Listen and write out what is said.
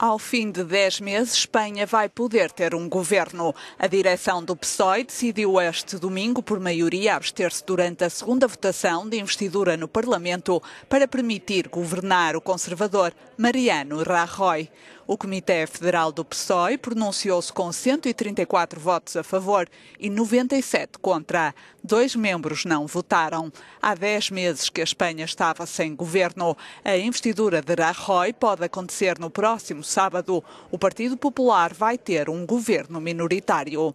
ao fim de 10 meses, Espanha vai poder ter um governo. A direção do PSOE decidiu este domingo, por maioria, abster-se durante a segunda votação de investidura no Parlamento para permitir governar o conservador Mariano Rajoy. O Comitê Federal do PSOE pronunciou-se com 134 votos a favor e 97 contra. Dois membros não votaram. Há 10 meses que a Espanha estava sem governo. A investidura de Rajoy pode acontecer no próximo sábado, o Partido Popular vai ter um governo minoritário.